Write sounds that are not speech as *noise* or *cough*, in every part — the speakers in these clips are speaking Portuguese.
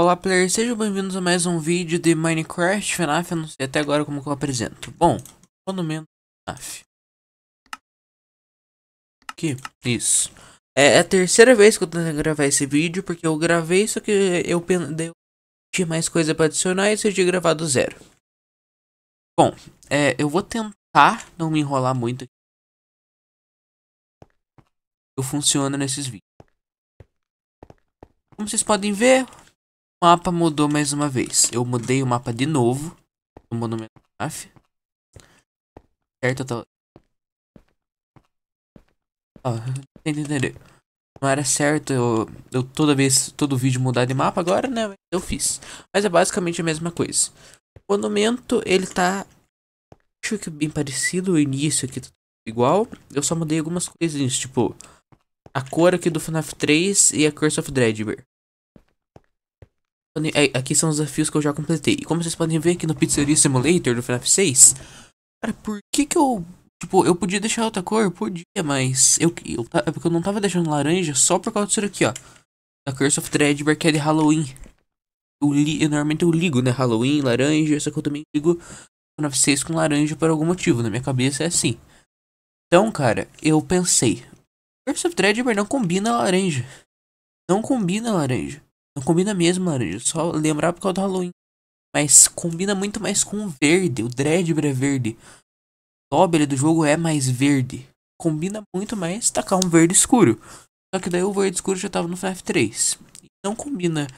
Olá players, sejam bem-vindos a mais um vídeo de Minecraft FNAF, eu não sei até agora como que eu apresento. Bom, monumento FNAF. Aqui, isso. É, é a terceira vez que eu tento gravar esse vídeo, porque eu gravei, só que eu tinha mais coisa pra adicionar e eu gravar do zero. Bom, é, eu vou tentar não me enrolar muito aqui. Eu funciono nesses vídeos. Como vocês podem ver, o mapa mudou mais uma vez. Eu mudei o mapa de novo. O monumento Af. Certo, eu oh, entender. Não era certo eu, eu toda vez, todo vídeo mudar de mapa agora, né? Eu fiz. Mas é basicamente a mesma coisa. O monumento, ele tá... Acho que bem parecido. O início aqui tá igual. Eu só mudei algumas coisinhas, tipo... A cor aqui do FNAF 3 e a Curse of Dreadbear podem, é, aqui são os desafios que eu já completei. E como vocês podem ver aqui no Pizzeria Simulator do FNAF 6, cara, por que que eu... Tipo, eu podia deixar outra cor? Podia, mas... Eu, eu, é porque eu não tava deixando laranja só por causa disso aqui, ó. Da Curse of Threadbare, que é de Halloween. Eu li, eu, normalmente eu ligo, né? Halloween, laranja, só que eu também ligo FNAF 6 com laranja por algum motivo. Na minha cabeça é assim. Então, cara, eu pensei... Curse of Threadbare não combina laranja. Não combina laranja. Não combina mesmo, laranja. Só lembrar por causa do Halloween. Mas combina muito mais com o verde. O Dreadbur é verde. O Dobble do jogo é mais verde. Combina muito mais tacar um verde escuro. Só que daí o verde escuro já tava no FNAF 3. Não combina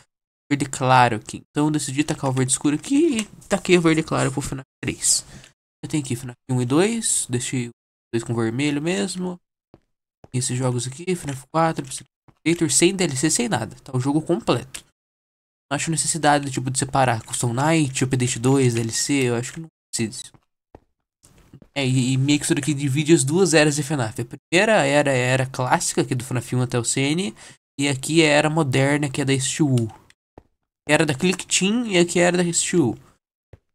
verde claro aqui. Então eu decidi tacar o verde escuro aqui e taquei o verde claro pro FNAF 3. Eu tenho aqui FNAF 1 e 2. Deixei o 2 com vermelho mesmo. Esses jogos aqui, FNAF 4, preciso Creator sem DLC, sem nada. Tá o jogo completo. Não acho necessidade, tipo, de separar Custom Night, Update 2, DLC. Eu acho que não precisa. É, e, e meio que isso daqui divide as duas eras de FNAF. A primeira era a era clássica, que é do FNAF 1 até o CN. E aqui é a era moderna, que é da Steel. Era da Click Team e aqui é era da Steel.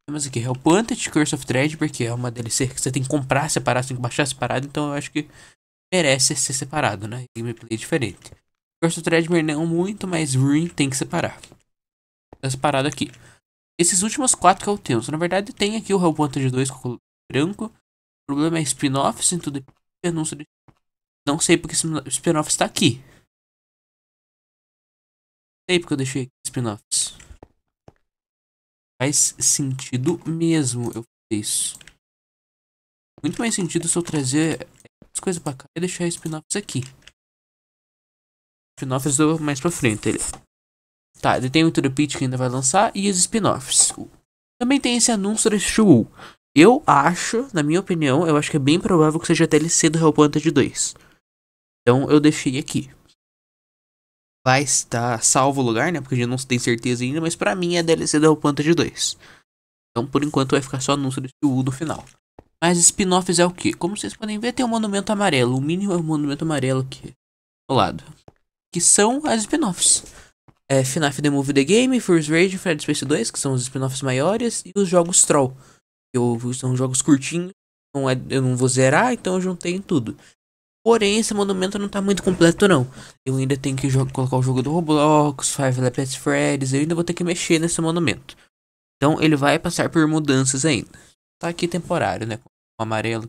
Mas aqui é o Curse of Dread, porque é uma DLC que você tem que comprar separado, tem que baixar separado, então eu acho que merece ser separado, né? Gameplay diferente. Versus Treadmill não muito, mas Ruin tem que separar. Tá separado aqui. Esses últimos quatro que eu tenho. Na verdade, tem aqui o de 2 com o branco. O problema é spin off e tudo. Anúncio de... Não sei porque spin-off está aqui. Não sei porque eu deixei spin-offs. Faz sentido mesmo eu fazer isso. Muito mais sentido se eu trazer as coisas pra cá e deixar spin-offs aqui spin-offs do mais pra frente. Ele... Tá, ele tem o Into Pit que ainda vai lançar e os spin-offs. Também tem esse anúncio da Shu. Eu acho, na minha opinião, eu acho que é bem provável que seja a DLC do Hellbent 2. Então eu deixei aqui. Vai estar salvo o lugar, né? Porque a gente não tem certeza ainda, mas pra mim é a DLC do Hellbent 2. Então por enquanto vai ficar só anúncio do Shu no final. Mas spin-offs é o que? Como vocês podem ver, tem um monumento amarelo. O mínimo é um monumento amarelo aqui. Do lado que são as spin-offs. É FNAF The Movie The Game, First Rage, Fred Space 2, que são os spin-offs maiores, e os jogos Troll. Que são jogos curtinhos, não é, eu não vou zerar, então eu juntei em tudo. Porém, esse monumento não tá muito completo não. Eu ainda tenho que colocar o jogo do Roblox, Five Nights at Freddy's, eu ainda vou ter que mexer nesse monumento. Então ele vai passar por mudanças ainda. Tá aqui temporário, né? O amarelo.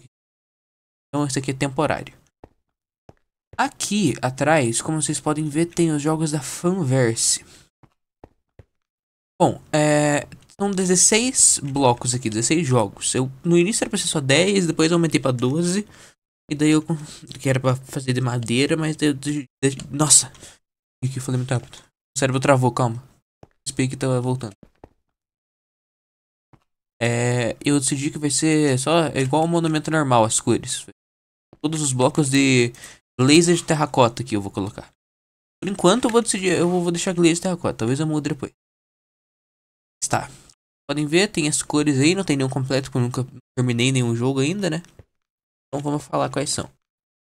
Então esse aqui é temporário. Aqui atrás, como vocês podem ver, tem os jogos da Fanverse. Bom, é, são 16 blocos aqui, 16 jogos. Eu, no início era pra ser só 10, depois eu aumentei pra 12. E daí eu... que era pra fazer de madeira, mas... Eu, de, de, nossa! o que eu falei muito rápido. O cérebro travou, calma. O que tá voltando. É, eu decidi que vai ser só igual ao monumento normal, as cores. Todos os blocos de Laser de terracota que eu vou colocar. Por enquanto eu vou decidir, eu vou deixar laser de terracota, talvez eu mude depois. Está. Podem ver, tem as cores aí, não tem nenhum completo, porque eu nunca terminei nenhum jogo ainda, né? Então vamos falar quais são.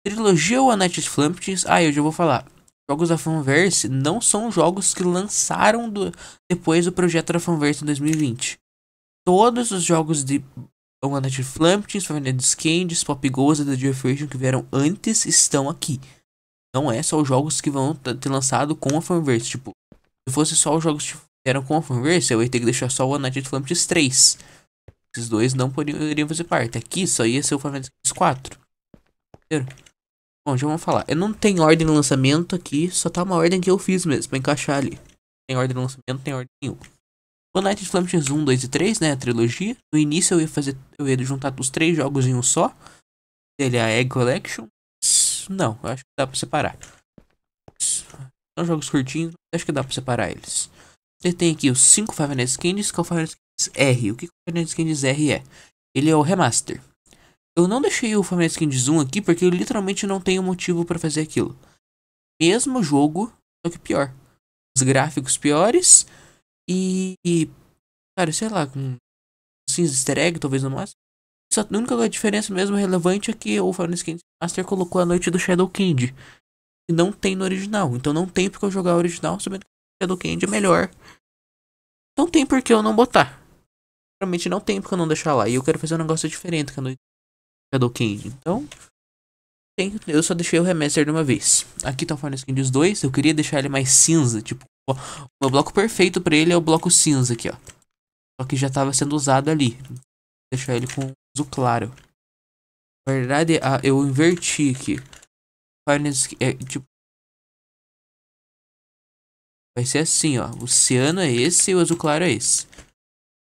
Trilogia ou a Night Flumpties? Ah, eu já vou falar. Jogos da Funverse não são jogos que lançaram do, depois do projeto da Funverse em 2020. Todos os jogos de Vamos andar de Flumptins, Fernandes Candies, Pop Goes e The Jefferson que vieram antes estão aqui. Não é só os jogos que vão ter lançado com a Fanverse. Tipo, se fosse só os jogos que vieram com a Fanverse, eu ia ter que deixar só o One Night Flumptins 3. Esses dois não poderiam fazer parte. Aqui só ia ser o Final Fantasy 4. Entendeu? Bom, já vamos falar. Eu não tenho ordem de lançamento aqui, só tá uma ordem que eu fiz mesmo, pra encaixar ali. Tem ordem de lançamento, tem ordem nenhuma. O Night Flames 1, 2 e 3, né? A trilogia. No início eu ia fazer. Eu ia juntar os três jogos em um só. Ele é a Egg Collection. Não, acho que dá pra separar. São jogos curtinhos, acho que dá pra separar eles. Você tem aqui os 5 Five Nights Candies, que é o Five Nights R. O que o Five Nights Candies R é? Ele é o remaster. Eu não deixei o Five Nights Candies 1 aqui porque eu literalmente não tenho motivo para fazer aquilo. Mesmo jogo, só que pior. Os gráficos piores, e, e cara, sei lá, com cinza easter egg, talvez no máximo. Só a única diferença mesmo relevante é que o Final Fantasy Master colocou a noite do Shadow Candy. e não tem no original. Então não tem porque eu jogar o original sabendo que o Shadow Candy é melhor. Não tem porque eu não botar. Realmente não tem porque eu não deixar lá. E eu quero fazer um negócio diferente com a noite do Shadow Candy. Então. eu só deixei o remaster de uma vez. Aqui tá o Final dos dois Eu queria deixar ele mais cinza, tipo o meu bloco perfeito pra ele é o bloco cinza aqui, ó. Só que já tava sendo usado ali. Vou deixar ele com azul claro. Na verdade, ah, eu inverti aqui. Finance é tipo... Vai ser assim, ó. O ciano é esse e o azul claro é esse.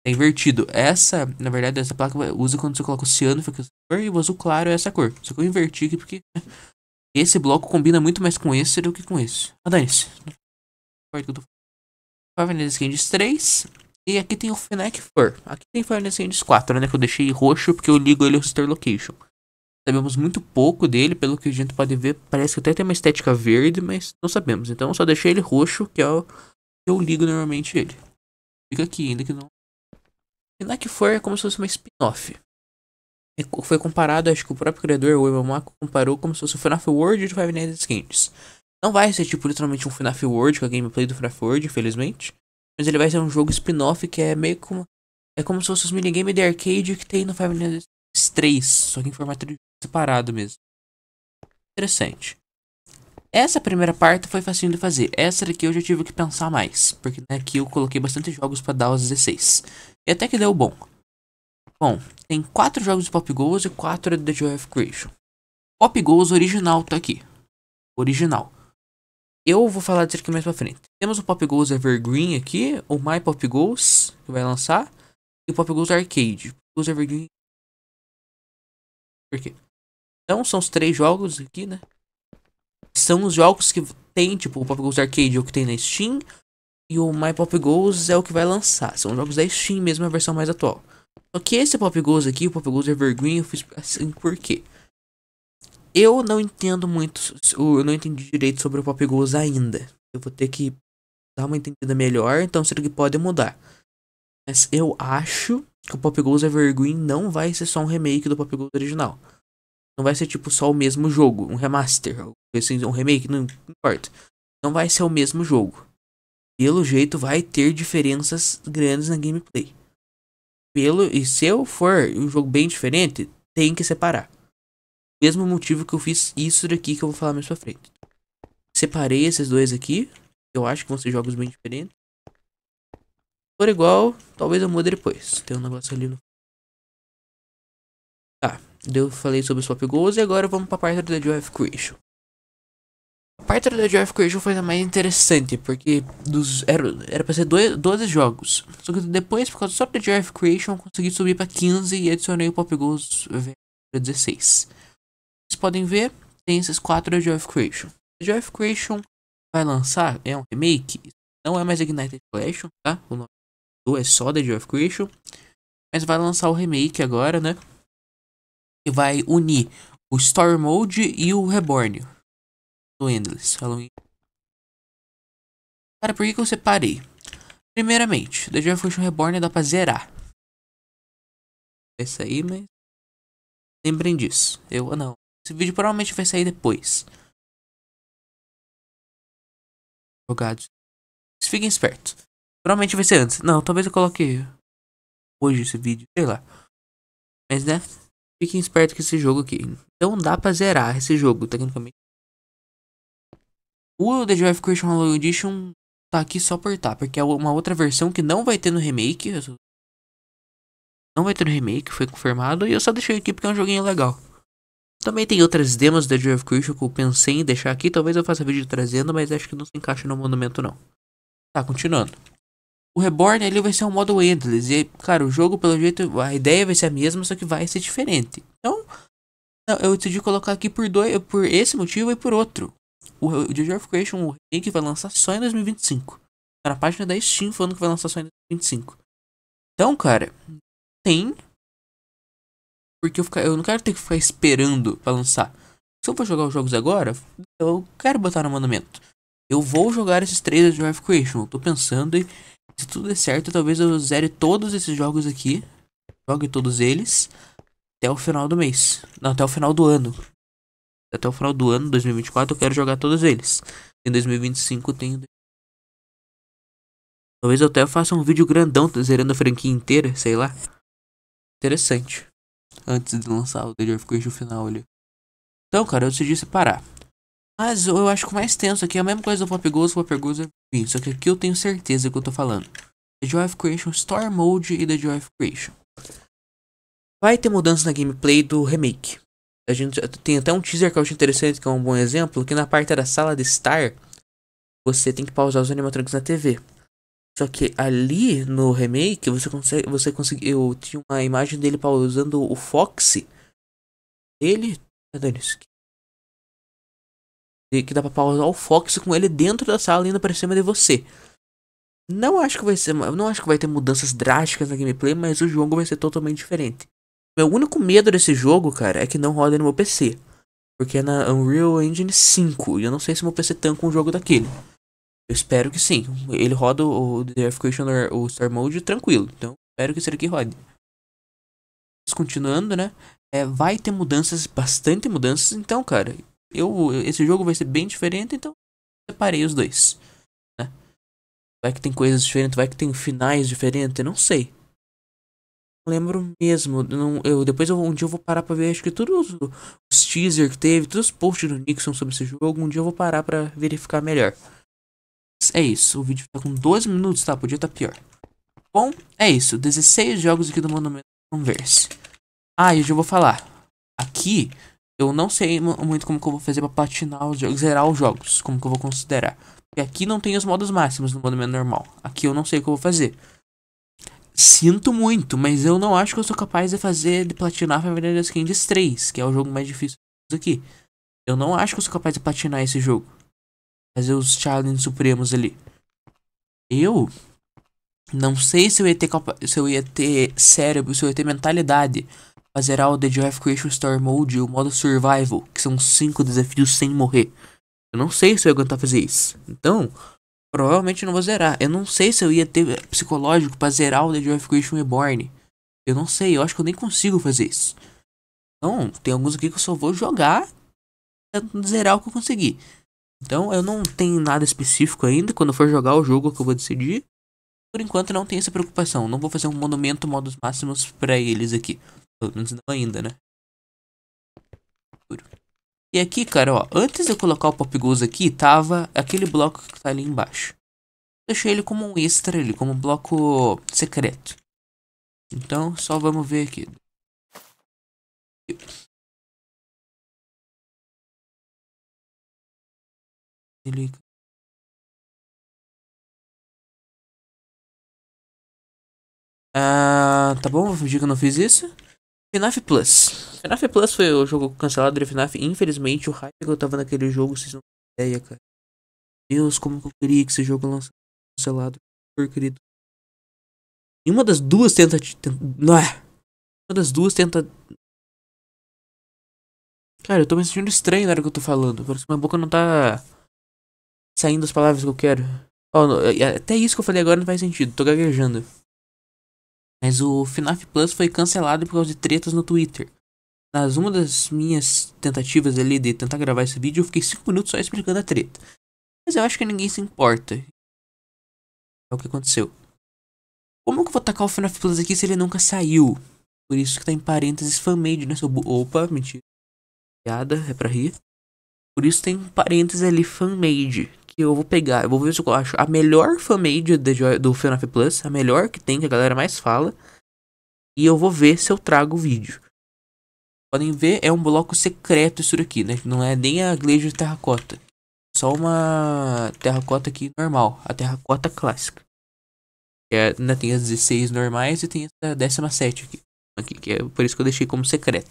É invertido. Essa, na verdade, essa placa usa quando você coloca o ciano, fica essa cor, e o azul claro é essa cor. Só que eu inverti aqui porque né, esse bloco combina muito mais com esse do que com esse. Ah, dane-se. Não parte que eu Skins 3. E aqui tem o Fennec Fur. Aqui tem Fire Night Skins 4, né? Que eu deixei roxo porque eu ligo ele ao Star Location. Sabemos muito pouco dele, pelo que a gente pode ver. Parece que até tem uma estética verde, mas não sabemos. Então eu só deixei ele roxo, que é o que eu ligo normalmente ele. Fica aqui, ainda que não. Fennec Fur é como se fosse uma spin-off é foi comparado, acho que o próprio criador, o Emamaco, comparou como se fosse o FNAF World de Five Nights não vai ser tipo literalmente um FNAF World, com a gameplay do FNAF World, infelizmente. Mas ele vai ser um jogo spin-off que é meio como. É como se fosse os minigames de arcade que tem no Five Nights 3, só que em formato de separado mesmo. Interessante. Essa primeira parte foi facinho de fazer. Essa daqui eu já tive que pensar mais, porque né, aqui eu coloquei bastante jogos para dar os 16. E até que deu bom. Bom, tem 4 jogos de Pop Goals e 4 de The Joy of Creation. Pop Goals original tá aqui. Original. Eu vou falar disso aqui mais pra frente. Temos o Pop Goes Evergreen aqui, o My Pop Goes, que vai lançar, e o Pop Goes Arcade. Pop Goes Evergreen. Por quê? Então, são os três jogos aqui, né? São os jogos que tem, tipo, o Pop Goes Arcade é o que tem na Steam, e o My Pop Goes é o que vai lançar. São jogos da Steam mesmo, é a versão mais atual. Só que esse Pop Goes aqui, o Pop Goes Evergreen, eu fiz assim por quê? Eu não entendo muito, eu não entendi direito sobre o Pop Goals ainda. Eu vou ter que dar uma entendida melhor, então será que pode mudar. Mas eu acho que o Pop Goals Evergreen não vai ser só um remake do Pop Goals original. Não vai ser tipo só o mesmo jogo, um remaster, assim, um remake, não importa. Não vai ser o mesmo jogo. Pelo jeito vai ter diferenças grandes na gameplay. Pelo e se eu for um jogo bem diferente, tem que separar mesmo motivo que eu fiz isso daqui que eu vou falar mais pra frente. Separei esses dois aqui. Eu acho que vão ser jogos bem diferentes. Por igual, talvez eu mude depois. Tem um negócio ali no... Tá, eu falei sobre Swap Goals e agora vamos pra parte da Joy of Creation. A parte da Joy of Creation foi a mais interessante, porque dos, era, era pra ser dois, 12 jogos. Só que depois, por causa só da Joy of Creation, eu consegui subir pra 15 e adicionei o Pop Goals eh, pra 16. Vocês podem ver, tem esses quatro de Joy of Creation. A Joy of Creation vai lançar, é um remake, não é mais Ignited Collection, tá? O nome do é só da Joy of Creation. Mas vai lançar o remake agora, né? E vai unir o Story Mode e o Reborn do Endless. Halloween. Cara, por que, que eu separei? Primeiramente, da Joy Creation Reborn dá pra zerar. Essa aí, mas. Lembrem disso. Eu ah, não. Esse vídeo provavelmente vai sair depois. Jogados. Fiquem espertos. Provavelmente vai ser antes. Não, talvez eu coloque hoje esse vídeo, sei lá. Mas né, fiquem espertos com esse jogo aqui. Então dá pra zerar esse jogo, tecnicamente. O The Drive Creation Halloween Edition tá aqui só por tá, porque é uma outra versão que não vai ter no remake. Não vai ter no remake, foi confirmado. E eu só deixei aqui porque é um joguinho legal. Também tem outras demos da Age of Creation que eu pensei em deixar aqui, talvez eu faça vídeo trazendo, mas acho que não se encaixa no monumento não. Tá, continuando. O Reborn ele vai ser um modo endless, e cara, o jogo pelo jeito, a ideia vai ser a mesma, só que vai ser diferente. Então, eu decidi colocar aqui por, dois, por esse motivo e por outro. O, o The Age of Creation, o remake, vai lançar só em 2025. Tá na página da Steam falando que vai lançar só em 2025. Então, cara, tem porque eu, eu não quero ter que ficar esperando pra lançar. Se eu for jogar os jogos agora, eu quero botar no mandamento. Eu vou jogar esses três de Drive Creation. Eu tô pensando e se tudo der certo, talvez eu zere todos esses jogos aqui. Jogue todos eles até o final do mês. Não, até o final do ano. Até o final do ano, 2024, eu quero jogar todos eles. Em 2025 tem. Talvez eu até faça um vídeo grandão zerando a franquia inteira, sei lá. Interessante antes de lançar o The Joy of Creation final ali. Então, cara, eu decidi separar. Mas eu acho que o mais tenso aqui é a mesma coisa do Pop Ghost, Pop Ghost é só que aqui eu tenho certeza do que eu tô falando. The Joy of Creation Storm Mode e The Joy of Creation. Vai ter mudança na gameplay do remake. A gente tem até um teaser que eu acho interessante, que é um bom exemplo, que na parte da sala de estar, você tem que pausar os animatronics na TV. Só que ali no remake você consegue, você conseguiu, tinha uma imagem dele pausando o Foxy. Ele, é que dá para pausar o Foxy com ele dentro da sala indo pra cima de você. Não acho que vai ser, não acho que vai ter mudanças drásticas na gameplay, mas o jogo vai ser totalmente diferente. Meu único medo desse jogo, cara, é que não roda no meu PC. Porque é na Unreal Engine 5 e eu não sei se meu PC tanca um jogo daquele. Eu espero que sim. Ele roda o The Earth Questioner, o Star Mode, tranquilo. Então, espero que isso aqui rode. Mas continuando, né? É, vai ter mudanças, bastante mudanças. Então, cara, eu, esse jogo vai ser bem diferente. Então, separei os dois. Né? Vai que tem coisas diferentes, vai que tem finais diferentes, não sei. lembro mesmo. Não, eu, depois eu, um dia eu vou parar pra ver, acho que todos os, os teaser que teve, todos os posts do Nixon sobre esse jogo. Um dia eu vou parar pra verificar melhor é isso, o vídeo tá com 12 minutos, tá? Podia tá pior. Bom, é isso, 16 jogos aqui do Monumento Converse. Ah, e eu já vou falar. Aqui, eu não sei muito como que eu vou fazer pra platinar os jogos, zerar os jogos, como que eu vou considerar. Porque aqui não tem os modos máximos no Monumento Normal. Aqui eu não sei o que eu vou fazer. Sinto muito, mas eu não acho que eu sou capaz de fazer, de platinar Favela das Kings 3, que é o jogo mais difícil aqui. Eu não acho que eu sou capaz de platinar esse jogo. Fazer os challenges supremos ali. Eu não sei se eu ia ter, se eu ia ter cérebro, se eu ia ter mentalidade. Fazer o The Joy of Creation Story Mode e o modo Survival, que são cinco desafios sem morrer. Eu não sei se eu ia aguentar fazer isso. Então, provavelmente não vou zerar. Eu não sei se eu ia ter psicológico pra zerar o The Joy of Creation Reborn. Eu não sei, eu acho que eu nem consigo fazer isso. Então, tem alguns aqui que eu só vou jogar tentando zerar o que eu conseguir. Então eu não tenho nada específico ainda. Quando for jogar o jogo é que eu vou decidir. Por enquanto não tenho essa preocupação. Não vou fazer um monumento modos máximos para eles aqui. Pelo menos não ainda, né? E aqui, cara, ó. Antes de eu colocar o Pop Goes aqui, tava aquele bloco que tá ali embaixo. Deixei ele como um extra ali, como um bloco secreto. Então, só vamos ver aqui. Ah, tá bom, vou fingir que eu não fiz isso. FNAF Plus. FNAF Plus foi o jogo cancelado de FNAF. Infelizmente, o hype que eu tava naquele jogo, vocês não têm ideia, cara. Deus, como que eu queria que esse jogo lançasse cancelado. Por querido. E uma das duas tentativas. Tenta, não é. Uma das duas tenta. Cara, eu tô me sentindo estranho na hora que eu tô falando. Parece que minha boca não tá saindo as palavras que eu quero. Oh, até isso que eu falei agora não faz sentido, tô gaguejando. Mas o FNAF Plus foi cancelado por causa de tretas no Twitter. Nas uma das minhas tentativas ali de tentar gravar esse vídeo, eu fiquei 5 minutos só explicando a treta. Mas eu acho que ninguém se importa. É o que aconteceu. Como que eu vou tacar o FNAF Plus aqui se ele nunca saiu? Por isso que tá em parênteses fan-made, né? Seu Opa, mentira. Piada, é pra rir. Por isso tem parênteses ali fan-made eu vou pegar, eu vou ver se eu acho a melhor fanmade do, do FNAF Plus, a melhor que tem, que a galera mais fala. E eu vou ver se eu trago o vídeo. Podem ver, é um bloco secreto isso daqui, né? Não é nem a igreja de terracota. Só uma terracota aqui normal, a terracota clássica. É, ainda tem as 16 normais e tem a 17 aqui, aqui. Que é por isso que eu deixei como secreto.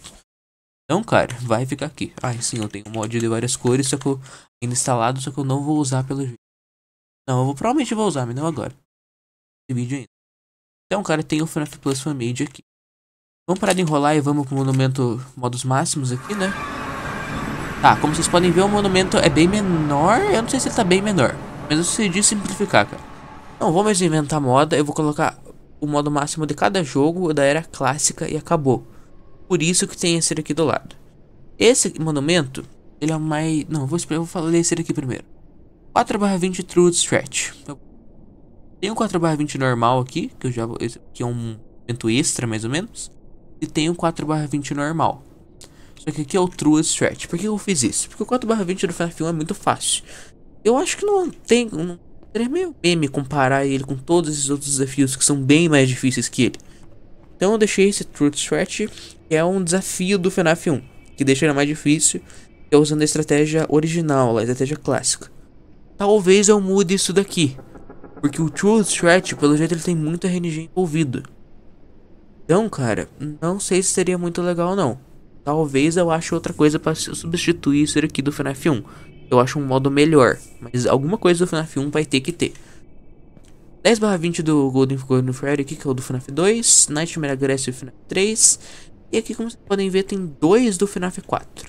Então, cara, vai ficar aqui. Ah, sim, eu tenho um mod de várias cores, só que eu ainda instalado, só que eu não vou usar pelo jeito. Não, eu vou, provavelmente vou usar, mas não agora. Esse vídeo ainda. Então, cara, tem o FNAF Plus Família aqui. Vamos parar de enrolar e vamos pro monumento modos máximos aqui, né? Tá, como vocês podem ver, o monumento é bem menor. Eu não sei se ele tá bem menor. Mas eu decidi simplificar, cara. Não, vou mais inventar moda. Eu vou colocar o modo máximo de cada jogo da era clássica e acabou. Por isso que tem esse aqui do lado. Esse monumento, ele é mais... Não, vou esperar, vou falar desse aqui primeiro. 4 barra 20 True Stretch. Então, tem o 4 barra 20 normal aqui, que eu já que é um momento extra, mais ou menos. E tem o 4 barra 20 normal. Só que aqui é o True Stretch. Por que eu fiz isso? Porque o 4 barra 20 do FNAF 1 é muito fácil. Eu acho que não tem... Não, seria é meio meme comparar ele com todos esses outros desafios que são bem mais difíceis que ele. Então eu deixei esse True Stretch que é um desafio do FNAF 1, que deixa ele mais difícil, que é usando a estratégia original, a estratégia clássica. Talvez eu mude isso daqui, porque o True Stretch, pelo jeito, ele tem muita RNG envolvido. Então, cara, não sei se seria muito legal não. Talvez eu ache outra coisa para substituir isso aqui do FNAF 1. Eu acho um modo melhor, mas alguma coisa do FNAF 1 vai ter que ter. 10 20 do Golden Golden Freddy que é o do FNAF 2, Nightmare Aggressive FNAF 3, e aqui, como vocês podem ver, tem dois do FNAF 4.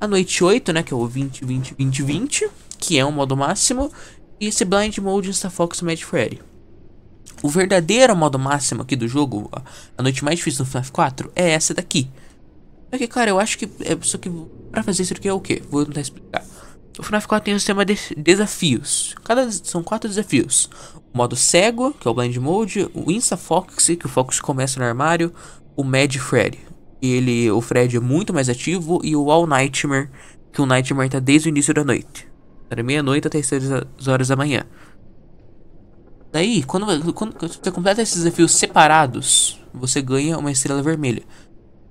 A noite 8, né, que é o 20, 20, 20, 20, que é o modo máximo. E esse Blind Mode Insta Fox Mad Freddy. O verdadeiro modo máximo aqui do jogo, a noite mais difícil do FNAF 4, é essa daqui. Só é que, cara, eu acho que... É, só que pra fazer isso aqui é o quê? Vou tentar explicar. O FNAF 4 tem um sistema de desafios. Cada, são quatro desafios. O modo cego, que é o Blind Mode. O Insta Fox, que o Fox começa no armário o Mad Fred. Ele, o Fred é muito mais ativo e o All Nightmare, que o Nightmare tá desde o início da noite. Da tá meia-noite até as 6 horas da manhã. Daí, quando, quando você completa esses desafios separados, você ganha uma estrela vermelha.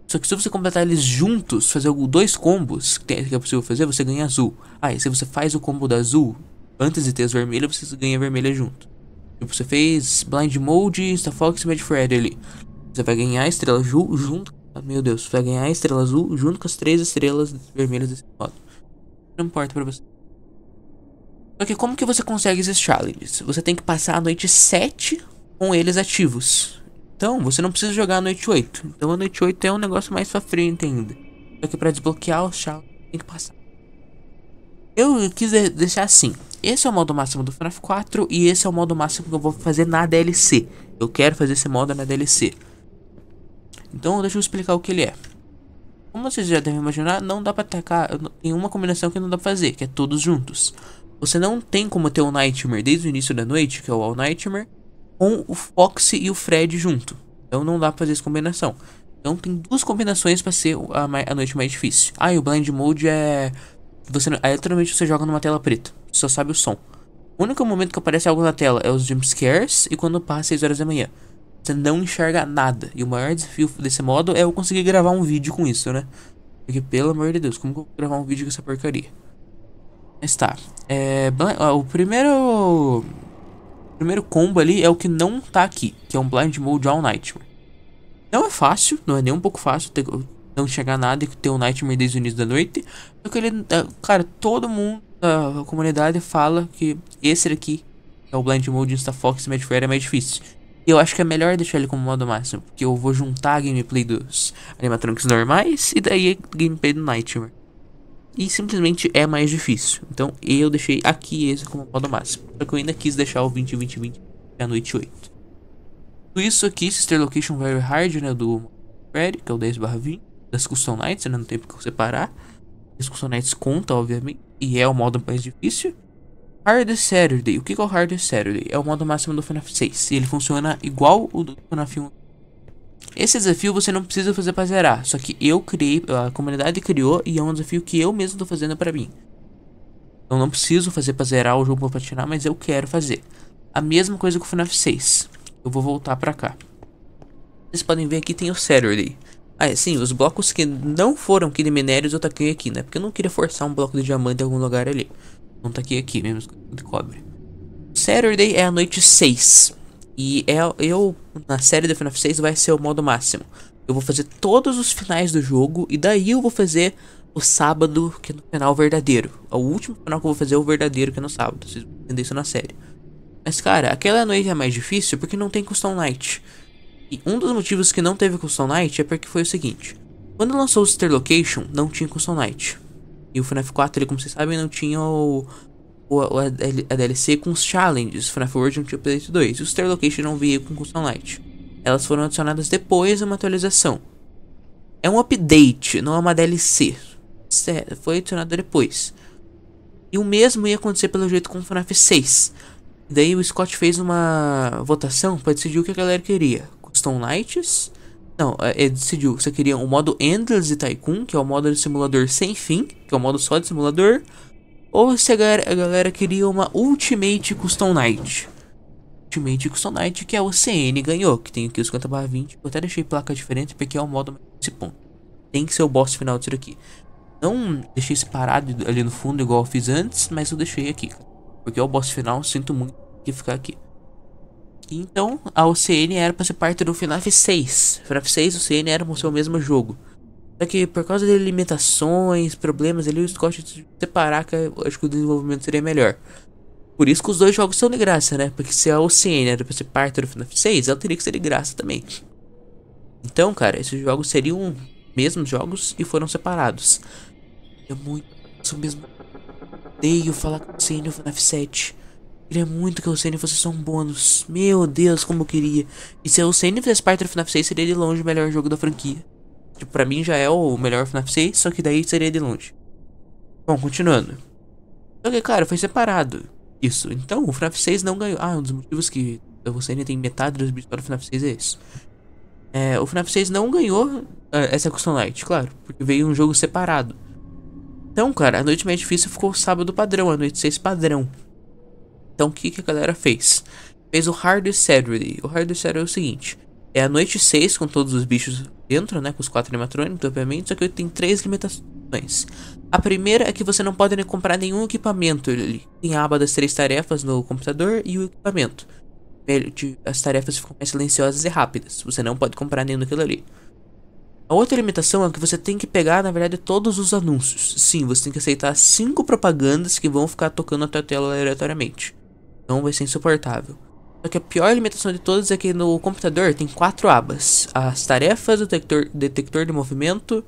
Só que se você completar eles juntos, fazer dois combos que é possível fazer, você ganha azul. Aí, e se você faz o combo da azul antes de ter as vermelhas, você ganha vermelha junto. Tipo, você fez Blind Mode, Star Fox e Mad Fred ali. Você vai ganhar a estrela azul junto. Ah, meu Deus, você vai ganhar a estrela azul junto com as três estrelas vermelhas desse modo. Não importa pra você. Só que como que você consegue esses challenges? Você tem que passar a noite 7 com eles ativos. Então, você não precisa jogar a noite 8. Então a noite 8 é um negócio mais pra frente ainda. Só que pra desbloquear os challenges, tem que passar. Eu quis deixar assim. Esse é o modo máximo do FNAF 4 e esse é o modo máximo que eu vou fazer na DLC. Eu quero fazer esse modo na DLC. Então deixa eu explicar o que ele é. Como vocês já devem imaginar, não dá pra atacar. Tem uma combinação que não dá pra fazer, que é todos juntos. Você não tem como ter o um Nightmare desde o início da noite, que é o All Nightmare, com o Foxy e o Fred junto. Então não dá pra fazer essa combinação. Então tem duas combinações para ser a, a, noite mais difícil. Ah, e o Blind Mode é... Você, aí literalmente você joga numa tela preta. só sabe o som. O único momento que aparece algo na tela é os jumpscares e quando passa 6 horas da manhã. Você não enxerga nada. E o maior desafio desse modo é eu conseguir gravar um vídeo com isso, né? Porque, pelo amor de Deus, como que eu vou gravar um vídeo com essa porcaria? Mas tá. É, o primeiro... O primeiro combo ali é o que não tá aqui. Que é um Blind Mode All Nightmare. Não é fácil. Não é nem um pouco fácil ter, não enxergar nada e ter um Nightmare desde o início da noite. Só que ele... É, cara, todo mundo da comunidade fala que esse aqui É o Blind Mode Insta Fox Mad é mais difícil. Eu acho que é melhor deixar ele como modo máximo, porque eu vou juntar a gameplay dos animatronics normais e daí a gameplay do Nightmare. E simplesmente é mais difícil. Então eu deixei aqui esse como modo máximo. Só que eu ainda quis deixar o 20, 20, 20 a noite 8. Tudo isso aqui, Sister Location Very Hard, né, do Freddy, que é o 10 20, das Custom Nights, né, não tem porque eu separar. As Custom Nights conta, obviamente, e é o modo mais difícil. Hard Saturday. O que é o Hard Saturday? É o modo máximo do FNAF 6. E ele funciona igual o do FNAF 1. Esse desafio você não precisa fazer pra zerar. Só que eu criei, a comunidade criou e é um desafio que eu mesmo tô fazendo pra mim. Eu não preciso fazer pra zerar o jogo pra platinar, mas eu quero fazer. A mesma coisa com o FNAF 6. Eu vou voltar pra cá. Vocês podem ver aqui tem o Saturday. Ah, é, sim, os blocos que não foram aqui de minérios eu taquei aqui, né? Porque eu não queria forçar um bloco de diamante em algum lugar ali. Não tá aqui, aqui, mesmo de cobre. Saturday é a noite 6. E é, eu, na série do FNAF 6, vai ser o modo máximo. Eu vou fazer todos os finais do jogo e daí eu vou fazer o sábado, que é no final verdadeiro. O último final que eu vou fazer é o verdadeiro, que é no sábado. Vocês vão entender isso na série. Mas, cara, aquela noite é mais difícil porque não tem Custom Night. E um dos motivos que não teve Custom Night é porque foi o seguinte. Quando lançou o Sister Location, não tinha Custom Night. E o FNAF 4, ele, como vocês sabem, não tinha o, o, a, a DLC com os challenges. O FNAF World não tinha o update 2. E o Star Location não veio com Custom Light. Elas foram adicionadas depois uma atualização. É um update, não é uma DLC. Certo, é, foi adicionado depois. E o mesmo ia acontecer pelo jeito com o FNAF 6. Daí o Scott fez uma votação para decidir o que a galera queria. Custom Lights não, é, ele decidiu. Você queria o um modo Endless de Tycoon, que é o modo de simulador sem fim, que é o modo só de simulador. Ou se a galera, a galera queria uma Ultimate Custom Night. Ultimate Custom Night, que é o CN ganhou, que tem aqui os 50 barra 20. Eu até deixei placa diferente, porque é o modo esse ponto. Tem que ser o boss final disso aqui. Não deixei separado ali no fundo, igual eu fiz antes, mas eu deixei aqui, Porque é o boss final, sinto muito que ficar aqui. Então, a OCN era para ser parte do FNAF 6. FNAF 6 e OCN eram o seu o mesmo jogo. Só que por causa de limitações, problemas ali, o Scott de separar que acho que o desenvolvimento seria melhor. Por isso que os dois jogos são de graça, né? Porque se a OCN era pra ser parte do FNAF 6, ela teria que ser de graça também. Então, cara, esses jogos seriam mesmos jogos e foram separados. É muito. São mesmo. Odeio falar com o CN e o FNAF 7. Queria é muito que o Senna fosse só um bônus. Meu Deus, como eu queria. E se o Senna fizesse parte do FNAF 6, seria de longe o melhor jogo da franquia. Tipo, pra mim já é o melhor FNAF 6, só que daí seria de longe. Bom, continuando. Só que, claro, foi separado. Isso. Então, o FNAF 6 não ganhou. Ah, um dos motivos que o Senna tem metade dos bits para o FNAF 6 é esse. É, o FNAF 6 não ganhou uh, essa Custom Light, claro. Porque veio um jogo separado. Então, cara, a noite mais difícil ficou o sábado padrão, a noite 6 padrão. Então o que, que a galera fez? Fez o Hard Saturday. O Hard Saturday é o seguinte: é a noite 6 com todos os bichos dentro, né? Com os quatro animatrônicos, obviamente, só que tem três limitações. A primeira é que você não pode comprar nenhum equipamento. ali, tem a aba das três tarefas no computador e o equipamento. As tarefas ficam mais silenciosas e rápidas. Você não pode comprar nenhum daquilo ali. A outra limitação é que você tem que pegar, na verdade, todos os anúncios. Sim, você tem que aceitar cinco propagandas que vão ficar tocando a tua tela aleatoriamente. Então vai ser insuportável. Só que a pior limitação de todas é que no computador tem quatro abas: as tarefas, o detector, detector de movimento,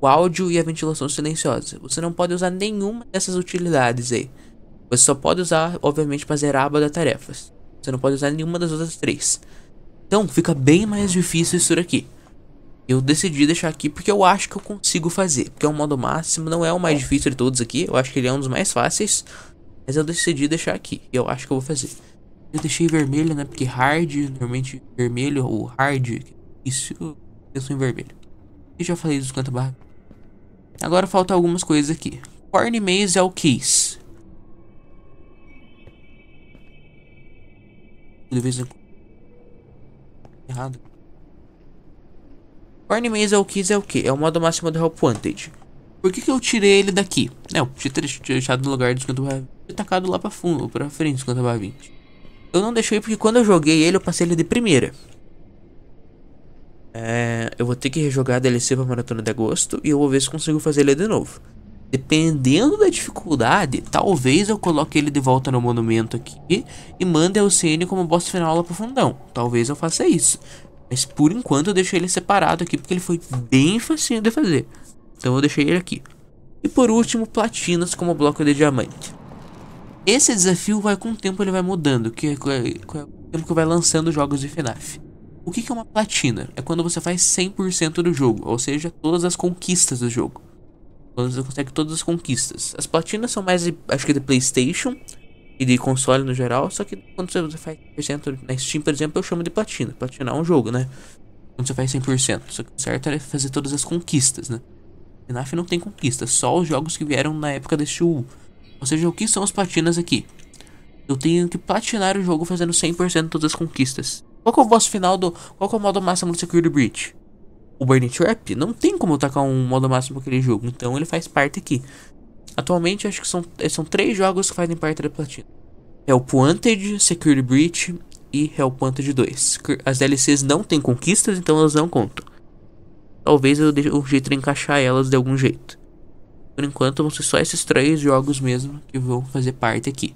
o áudio e a ventilação silenciosa. Você não pode usar nenhuma dessas utilidades aí. Você só pode usar, obviamente, para zerar a aba das tarefas. Você não pode usar nenhuma das outras três. Então fica bem mais difícil isso aqui. Eu decidi deixar aqui porque eu acho que eu consigo fazer. Porque é o modo máximo, não é o mais difícil de todos aqui. Eu acho que ele é um dos mais fáceis. Mas eu decidi deixar aqui. e Eu acho que eu vou fazer. Eu deixei vermelho, né? Porque hard, normalmente vermelho ou hard, isso eu sou em vermelho. E já falei dos canto barra. Agora falta algumas coisas aqui. Corn Maze é o case. De vez em quando. Errado. Corn Maze é o case é o que? É o modo máximo do Help Wanted. Por que, que eu tirei ele daqui? Não, tinha deixado no lugar dos canto barra tacado lá pra fundo, ou pra frente, 50 barra 20. Eu não deixei porque quando eu joguei ele, eu passei ele de primeira. É, eu vou ter que rejogar a DLC pra Maratona de Agosto e eu vou ver se consigo fazer ele de novo. Dependendo da dificuldade, talvez eu coloque ele de volta no monumento aqui e mande a CN como boss final lá pro fundão. Talvez eu faça isso. Mas por enquanto eu deixei ele separado aqui porque ele foi bem facinho de fazer. Então eu deixei ele aqui. E por último, platinas como bloco de diamante. Esse desafio vai com o tempo ele vai mudando, é, é, que é o tempo que vai lançando jogos de FNAF. O que, que é uma platina? É quando você faz 100% do jogo, ou seja, todas as conquistas do jogo. Quando você consegue todas as conquistas. As platinas são mais, acho que, de PlayStation e de console no geral, só que quando você faz 100% na Steam, por exemplo, eu chamo de platina. Platinar é um jogo, né? Quando você faz 100%. Só que o certo é fazer todas as conquistas, né? FNAF não tem conquistas, só os jogos que vieram na época deste Steam ou seja, o que são as platinas aqui? Eu tenho que platinar o jogo fazendo 100% todas as conquistas. Qual é o boss final do... Qual é o modo máximo do Security Breach? O Burning Trap? Não tem como tacar um modo máximo aquele jogo, então ele faz parte aqui. Atualmente, acho que são, eh, são três jogos que fazem parte da platina. Help Wanted, Security Breach e Help Wanted 2. As DLCs não têm conquistas, então elas não contam. Talvez eu, o jeito de encaixar elas de algum jeito. Por enquanto vão ser só esses três jogos mesmo que vão fazer parte aqui.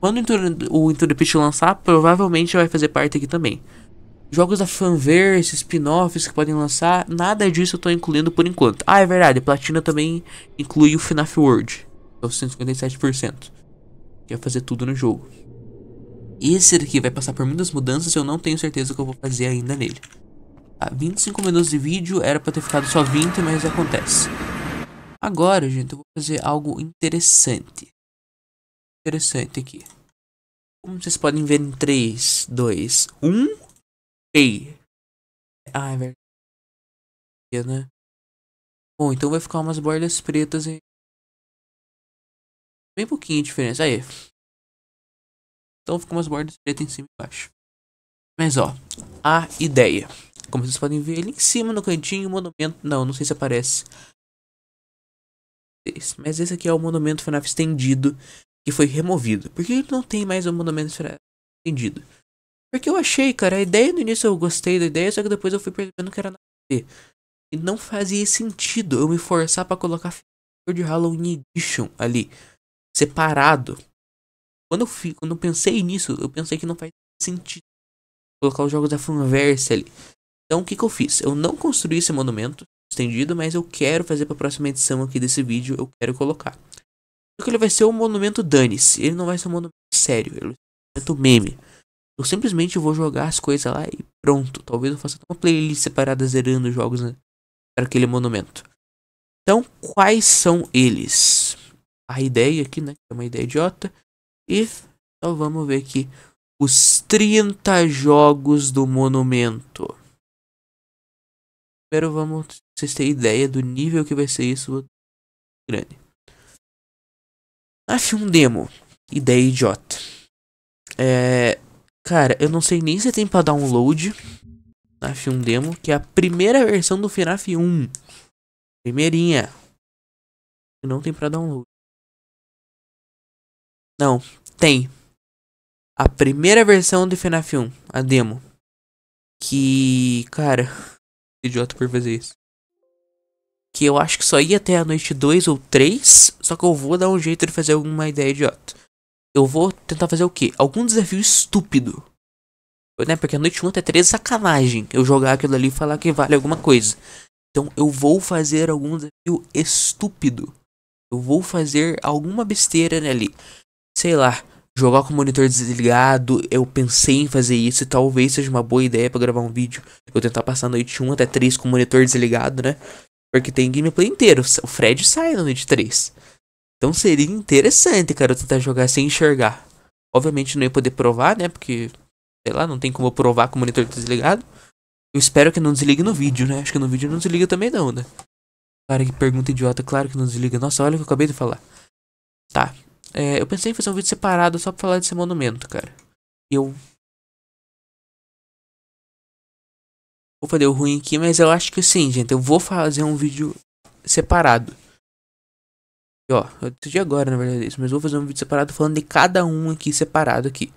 Quando o Into lançar, provavelmente vai fazer parte aqui também. Jogos da fanverse, spin-offs que podem lançar, nada disso eu tô incluindo por enquanto. Ah, é verdade, Platina também inclui o FNAF World, que é 157%, que vai é fazer tudo no jogo. Esse daqui vai passar por muitas mudanças, eu não tenho certeza o que eu vou fazer ainda nele. Tá, 25 minutos de vídeo, era pra ter ficado só 20, mas acontece. Agora, gente, eu vou fazer algo interessante. Interessante aqui. Como vocês podem ver em 3, 2, 1. Ei. Ah, é verdade. É, né? Bom, então vai ficar umas bordas pretas aí. Bem pouquinho de diferença. Aí. Então ficam umas bordas pretas em cima e embaixo. Mas ó, a ideia. Como vocês podem ver ali em cima no cantinho, monumento. Não, não sei se aparece. Mas esse aqui é o monumento FNAF estendido que foi removido. Por que ele não tem mais o um monumento FNAF estendido? Porque eu achei, cara, a ideia no início eu gostei da ideia, só que depois eu fui percebendo que era nada a E não fazia sentido eu me forçar para colocar de Halloween Edition ali, separado. Quando eu, fui, quando eu pensei nisso, eu pensei que não faz sentido colocar os jogos da Funverse ali. Então o que, que eu fiz? Eu não construí esse monumento, estendido, mas eu quero fazer para a próxima edição aqui desse vídeo, eu quero colocar. Porque que ele vai ser um monumento dane-se, ele não vai ser um monumento sério, ele vai ser um monumento meme. Eu simplesmente vou jogar as coisas lá e pronto. Talvez eu faça uma playlist separada zerando jogos né, para aquele monumento. Então, quais são eles? A ideia aqui, né? É uma ideia idiota. E então vamos ver aqui os 30 jogos do monumento. Primeiro vamos vocês terem ideia do nível que vai ser isso grande. Achei um demo. Ideia idiota. É. Cara, eu não sei nem se tem pra download. Achei um demo que é a primeira versão do FNAF 1. Primeirinha. Não tem pra download. Não, tem. A primeira versão do FNAF 1. A demo. Que. Cara. *laughs* Idiota por fazer isso que eu acho que só ia até a noite 2 ou 3, só que eu vou dar um jeito de fazer alguma ideia idiota. Eu vou tentar fazer o quê? Algum desafio estúpido. Né? Porque a noite 1 até 3 é sacanagem eu jogar aquilo ali e falar que vale alguma coisa. Então eu vou fazer algum desafio estúpido. Eu vou fazer alguma besteira ali. Sei lá, jogar com o monitor desligado. Eu pensei em fazer isso e talvez seja uma boa ideia para gravar um vídeo. Eu tentar passar a noite 1 até 3 com o monitor desligado, né? Porque tem gameplay inteiro. O Fred sai no de 3. Então seria interessante, cara, tentar jogar sem enxergar. Obviamente não ia poder provar, né? Porque, sei lá, não tem como provar com o monitor desligado. Eu espero que não desligue no vídeo, né? Acho que no vídeo não desliga também não, né? Cara, que pergunta idiota. Claro que não desliga. Nossa, olha o que eu acabei de falar. Tá. É, eu pensei em fazer um vídeo separado só pra falar desse monumento, cara. Eu Vou fazer o ruim aqui, mas eu acho que sim, gente. Eu vou fazer um vídeo separado. E, ó, eu decidi agora, na verdade, é isso. Mas vou fazer um vídeo separado falando de cada um aqui separado aqui.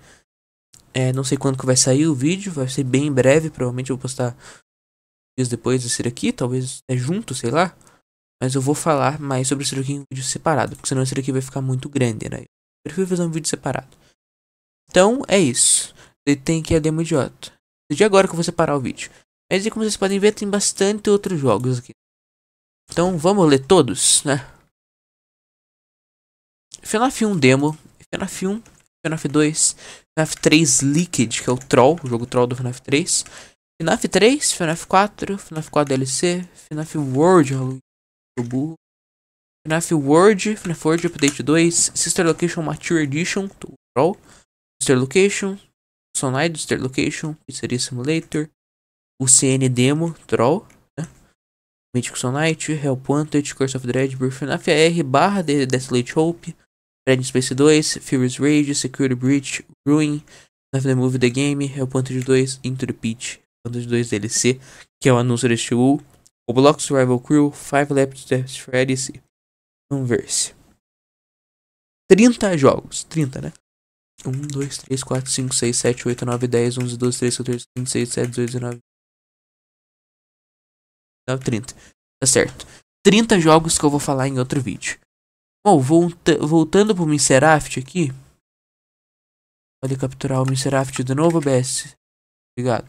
É, não sei quando que vai sair o vídeo. Vai ser bem breve. Provavelmente eu vou postar dias depois desse aqui, Talvez é junto, sei lá. Mas eu vou falar mais sobre esse aqui em um vídeo separado. Porque senão esse aqui vai ficar muito grande, né? Eu prefiro fazer um vídeo separado. Então, é isso. tem que a demo idiota. Decidi agora que eu vou separar o vídeo. Mas e como vocês podem ver, tem bastante outros jogos aqui. Então vamos ler todos, né? FNAF 1 Demo, FNAF 1, FNAF 2, FNAF 3 Liquid, que é o Troll, o jogo Troll do FNAF 3, FNAF 3, FNAF 4, FNAF 4 DLC, FNAF World, FNAF World, FNAF World Update 2, Sister Location Mature Edition, do Troll, Sister Location, Sonai do Sister Location, Pizzeria Simulator, o CN Demo, Troll, né? Mythic Sonite, Hell Wanted, Curse of Dread, Birth FR, barra de Desolate Hope, Red Space 2, Furious Rage, Security Breach, Ruin, Nothing Move the Game, Hell Wanted 2, Into the Pitch, Fantasy 2 DLC, que é o anúncio deste U, Roblox Rival Crew, Five Laps Death Freddy's Converse. 30 jogos, 30 né? 1, 2, 3, 4, 5, 6, 7, 8, 9, 10, 11, 12, 13, 14, 15, 16, 17, 18, 19, Tá, não, 30. Tá certo. 30 jogos que eu vou falar em outro vídeo. Bom, volta voltando pro Minceraft aqui. Pode capturar o Minceraft de novo, BS. Obrigado.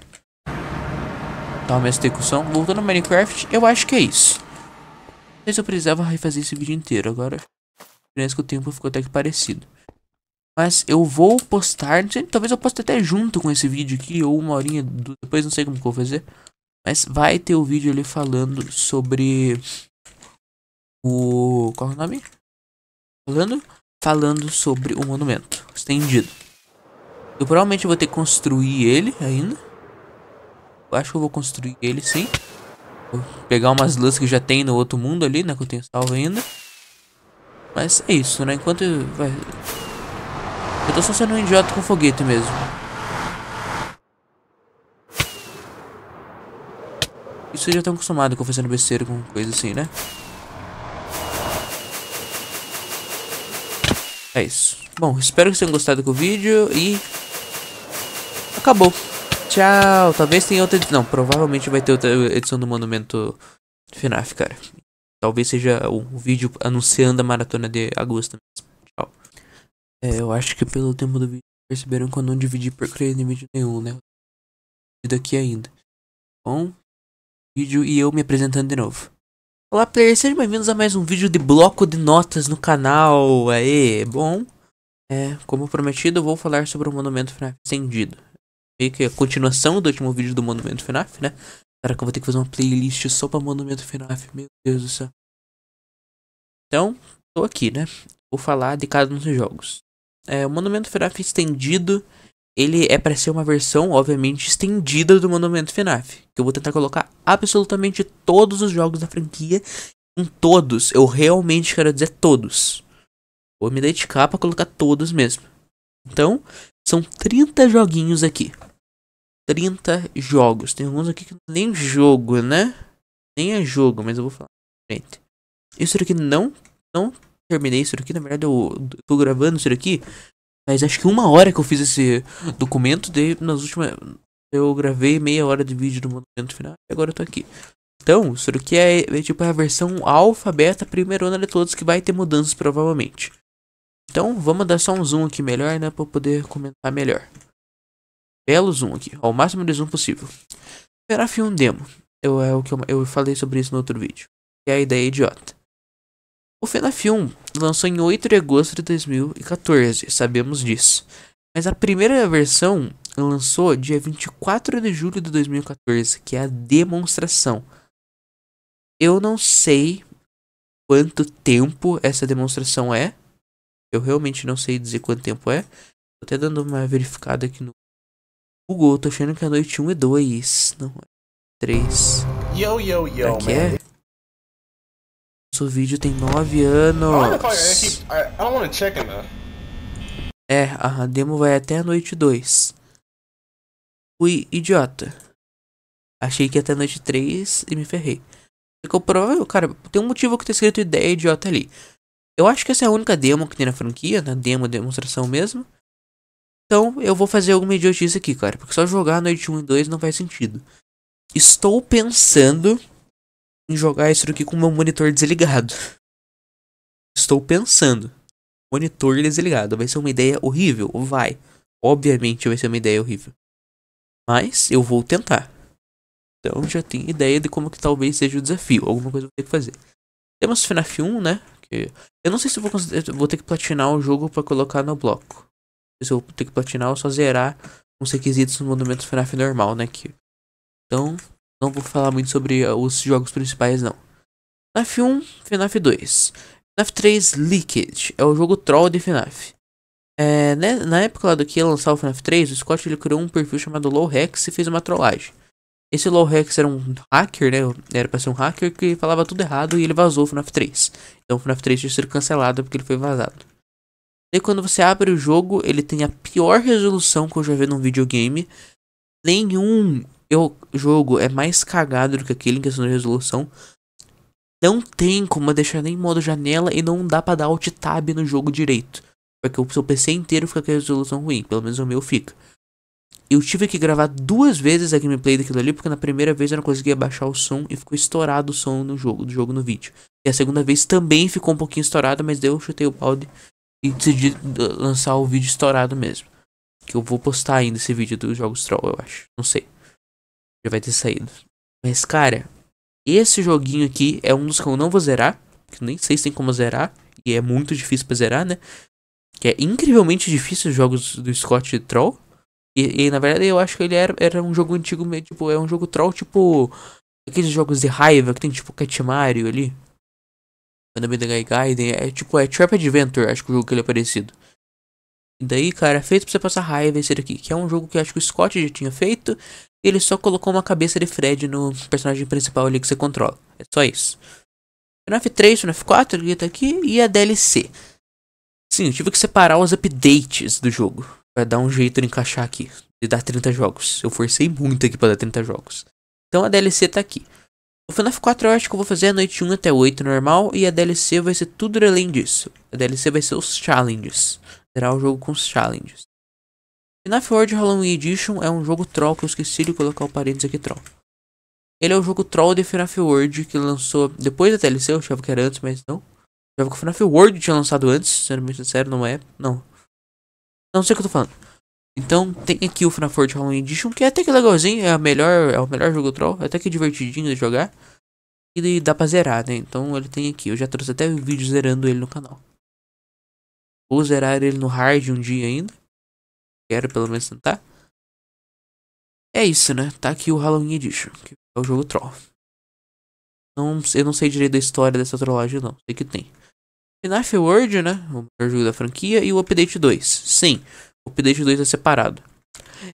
Tá, minha execução. Voltando ao Minecraft, eu acho que é isso. Não sei se eu precisava refazer esse vídeo inteiro agora. Parece que o tempo ficou até que parecido. Mas eu vou postar, talvez eu poste até junto com esse vídeo aqui, ou uma horinha depois, não sei como que eu vou fazer. Mas vai ter o um vídeo ali falando sobre o. Qual é o nome? Falando? Falando sobre o monumento estendido. Eu provavelmente vou ter que construir ele ainda. Eu acho que eu vou construir ele sim. Vou pegar umas lãs que já tem no outro mundo ali, né? Que eu tenho salvo ainda. Mas é isso, né? Enquanto. Vai... Eu tô só sendo um idiota com foguete mesmo. Isso já estão acostumado com fazendo besteira com coisa assim, né? É isso. Bom, espero que tenham gostado do vídeo e... Acabou. Tchau. Talvez tenha outra edição. Não, provavelmente vai ter outra edição do Monumento FNAF, cara. Talvez seja o vídeo anunciando a maratona de agosto. Tchau. É, eu acho que pelo tempo do vídeo perceberam que eu não dividi por crer em vídeo nenhum, né? Daqui ainda. Bom vídeo e eu me apresentando de novo. Olá players, sejam bem-vindos a mais um vídeo de bloco de notas no canal, aê, bom, é, como prometido eu vou falar sobre o Monumento FNAF estendido, meio que a continuação do último vídeo do Monumento FNAF, né, será que eu vou ter que fazer uma playlist só pra Monumento FNAF, meu Deus do céu. Então, tô aqui, né, vou falar de cada um dos jogos. É, o Monumento FNAF estendido ele é para ser uma versão, obviamente, estendida do Monumento FNAF. Que eu vou tentar colocar absolutamente todos os jogos da franquia. Com todos, eu realmente quero dizer todos. Vou me dedicar para colocar todos mesmo. Então, são 30 joguinhos aqui. 30 jogos. Tem alguns aqui que nem jogo, né? Nem é jogo, mas eu vou falar. Gente, isso aqui não, não terminei isso aqui. Na verdade, eu tô gravando isso aqui Faz acho que uma hora que eu fiz esse documento. de nas últimas. Eu gravei meia hora de vídeo do momento final. E agora eu tô aqui. Então, isso aqui é, é tipo a versão alfa, beta, primeirona de todos que vai ter mudanças provavelmente. Então, vamos dar só um zoom aqui melhor, né? Pra eu poder comentar melhor. Belo zoom aqui. ao o máximo de zoom possível. Seraph 1 Demo. Eu, é o que eu, eu falei sobre isso no outro vídeo. é a ideia idiota. O Fenafilm lançou em 8 de agosto de 2014, sabemos disso. Mas a primeira versão lançou dia 24 de julho de 2014, que é a demonstração. Eu não sei quanto tempo essa demonstração é. Eu realmente não sei dizer quanto tempo é. Tô até dando uma verificada aqui no Google. Tô achando que é noite 1 e 2. Não, é 3. Yo, yo, yo, aqui man. é seu vídeo tem 9 anos. É, é, é, a demo vai até a noite 2. Fui idiota. Achei que ia até a noite 3 e me ferrei. Ficou provável, cara, tem um motivo que tá escrito ideia idiota ali. Eu acho que essa é a única demo que tem na franquia, na demo, demonstração mesmo. Então, eu vou fazer alguma idiotice aqui, cara, porque só jogar noite 1 e 2 não faz sentido. Estou pensando jogar isso aqui com o meu monitor desligado. Estou pensando. Monitor desligado. Vai ser uma ideia horrível? Vai. Obviamente vai ser uma ideia horrível. Mas eu vou tentar. Então já tem ideia de como que talvez seja o desafio. Alguma coisa eu vou ter que fazer. Temos FNAF 1, né? Que eu não sei se eu vou, vou ter que platinar o jogo para colocar no bloco. Se eu vou ter que platinar ou só zerar os requisitos no monumento FNAF normal, né? Que... Então, não vou falar muito sobre eh, os jogos principais, não. FNAF 1, FNAF 2. FNAF 3 Leaked é o jogo troll de FNAF. É, né, na época lá do que lançar o FNAF 3, o Scott ele criou um perfil chamado Lowrex e fez uma trollagem. Esse Lowrex era um hacker, né? Era pra ser um hacker que falava tudo errado e ele vazou o FNAF 3. Então o FNAF 3 tinha sido cancelado porque ele foi vazado. E quando você abre o jogo, ele tem a pior resolução que eu já vi num videogame. Nenhum o jogo é mais cagado do que aquele em questão de resolução. Não tem como deixar nem modo janela e não dá pra dar alt tab no jogo direito. Porque o seu PC inteiro fica com a resolução ruim, pelo menos o meu fica. Eu tive que gravar duas vezes a gameplay daquilo ali, porque na primeira vez eu não conseguia baixar o som e ficou estourado o som no jogo, do jogo no vídeo. E a segunda vez também ficou um pouquinho estourado, mas daí eu chutei o balde e decidi uh, lançar o vídeo estourado mesmo. Que eu vou postar ainda esse vídeo dos jogos troll, eu acho. Não sei. Já vai ter saído. Mas, cara, esse joguinho aqui é um dos que eu não vou zerar. Que nem sei se tem como zerar. E é muito difícil pra zerar, né? Que é incrivelmente difícil os jogos do Scott Troll. E, e, na verdade eu acho que ele era, era um jogo antigo, meio, tipo, é um jogo troll, tipo. Aqueles jogos de raiva que tem tipo Cat Mario ali. Mandamida Guy É tipo, é Trap Adventure, acho que o jogo que ele é parecido. E daí, cara, feito pra você passar raiva esse daqui, que é um jogo que eu acho que o Scott já tinha feito. Ele só colocou uma cabeça de Fred no personagem principal ali que você controla. É só isso. FNAF 3, FNAF 4, ele tá aqui, e a DLC. Sim, eu tive que separar os updates do jogo. Pra dar um jeito de encaixar aqui. De dar 30 jogos. Eu forcei muito aqui pra dar 30 jogos. Então a DLC tá aqui. O FNAF 4 eu acho que eu vou fazer a noite 1 até 8 normal. E a DLC vai ser tudo além disso. A DLC vai ser os challenges terá o jogo com os challenges. FNAF World Halloween Edition é um jogo troll que eu esqueci de colocar o parênteses aqui troll. Ele é o jogo troll de FNAF World que lançou depois da TLC, eu achava que era antes, mas não. Eu achava que o FNAF World tinha lançado antes, sendo bem sincero, não é, não. Não sei o que eu tô falando. Então tem aqui o FNAF World Halloween Edition, que é até que legalzinho, é, a melhor, é o melhor jogo troll, é até que divertidinho de jogar. E dá pra zerar, né? Então ele tem aqui, eu já trouxe até um vídeo zerando ele no canal. Vou zerar ele no hard um dia ainda. Quero pelo menos tentar. É isso, né? Tá aqui o Halloween Edition, que é o jogo Troll. Não, eu não sei direito da história dessa trollagem, não. Sei que tem. FNAF World, né? O melhor jogo da franquia. E o Update 2. Sim, o Update 2 é separado.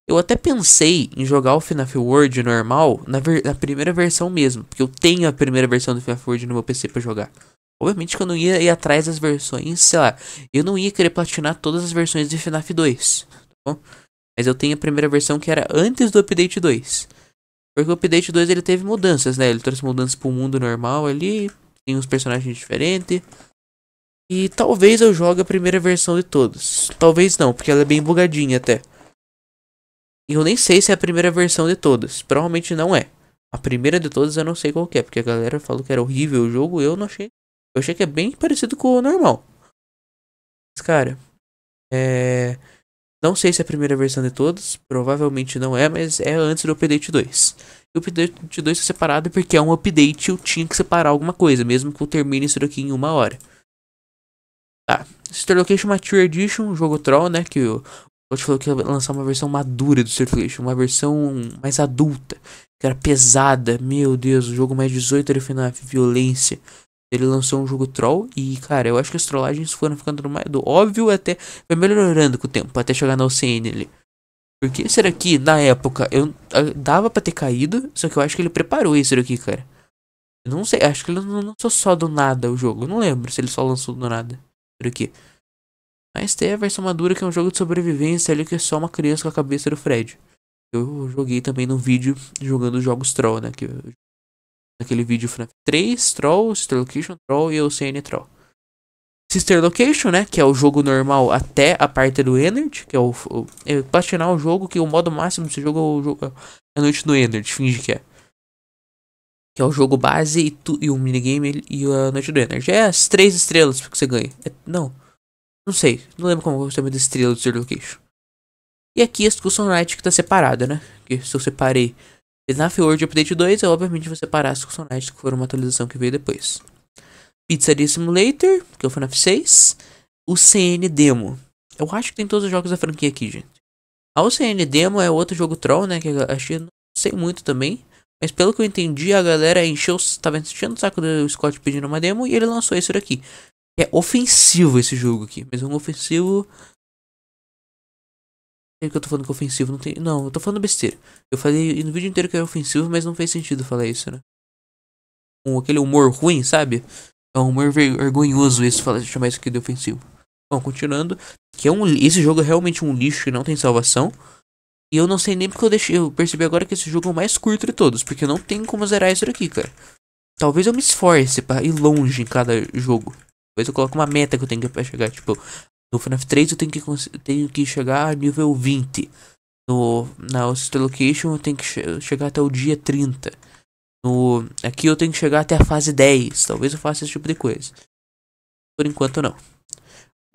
Eu até pensei em jogar o FNAF World normal na, na, primeira versão mesmo. Porque eu tenho a primeira versão do FNAF World no meu PC para jogar. Obviamente que eu não ia ir atrás das versões, sei lá. Eu não ia querer platinar todas as versões de FNAF 2. Tá Mas eu tenho a primeira versão que era antes do update 2. Porque o update 2 ele teve mudanças, né? Ele trouxe mudanças pro mundo normal ali. Tem uns personagens diferentes. E talvez eu jogue a primeira versão de todos. Talvez não, porque ela é bem bugadinha até. E eu nem sei se é a primeira versão de todas. Provavelmente não é. A primeira de todas eu não sei qual é, porque a galera falou que era horrível o jogo, eu não achei eu achei que é bem parecido com o normal. Mas, cara, é... Não sei se é a primeira versão de todos, provavelmente não é, mas é antes do update 2. E o update 2 foi separado porque é um update eu tinha que separar alguma coisa, mesmo que eu termine isso daqui em uma hora. Tá, Starlocation Mature Edition, um jogo troll, né, que o Scott falou que ia lançar uma versão madura do Starlocation, uma versão mais adulta, que era pesada, meu Deus, o jogo mais 18 era FNAF, violência. Ele lançou um jogo troll e, cara, eu acho que as trollagens foram ficando mais do óbvio até. Foi melhorando com o tempo, até chegar na OCN ali. porque será que, na época, eu dava para ter caído, só que eu acho que ele preparou isso aqui, cara. Eu não sei, acho que ele não lançou só do nada o jogo. Eu não lembro se ele só lançou do nada. Por aqui. Mas tem a versão madura que é um jogo de sobrevivência ali que é só uma criança com a cabeça do Fred. Eu joguei também no vídeo jogando jogos troll, né? Que eu naquele vídeo FNAF 3, Troll, Sister Location, Troll e cn Troll. Sister Location, né, que é o jogo normal até a parte do Energy, que é o, o é platinar o jogo, que o modo máximo desse jogo é, o jogo, é a noite do Energy, finge que é. Que é o jogo base e, tu, e o minigame e a noite do Energy. É as três estrelas que você ganha. É, não, não sei, não lembro como é o sistema de estrelas do Sister Location. E aqui a Discussion Night que tá separada, né, que se eu separei Snap World Update 2 é obviamente você parar as funcionalidades que foram uma atualização que veio depois. Pizzaria Simulator, que é o FNAF 6. O CN Demo. Eu acho que tem todos os jogos da franquia aqui, gente. A ah, CN Demo é outro jogo troll, né? Que eu achei, não sei muito também. Mas pelo que eu entendi, a galera encheu, tava enchendo o saco do Scott pedindo uma demo e ele lançou isso daqui. É ofensivo esse jogo aqui, mas é um ofensivo é que eu tô falando que é ofensivo, não tem. Não, eu tô falando besteira. Eu falei no vídeo inteiro que era é ofensivo, mas não fez sentido falar isso, né? Com aquele humor ruim, sabe? É um humor vergonhoso isso, falar, chamar isso aqui de ofensivo. Bom, continuando, que é um, esse jogo é realmente um lixo que não tem salvação. E eu não sei nem porque eu deixei. Eu percebi agora que esse jogo é o mais curto de todos, porque não tem como zerar isso daqui, cara. Talvez eu me esforce para ir longe em cada jogo. Talvez eu coloque uma meta que eu tenho que chegar, tipo, no FNAF 3 eu tenho que, tenho que chegar a nível 20. No, na Hostel Location eu tenho que che chegar até o dia 30. No, aqui eu tenho que chegar até a fase 10. Talvez eu faça esse tipo de coisa. Por enquanto não.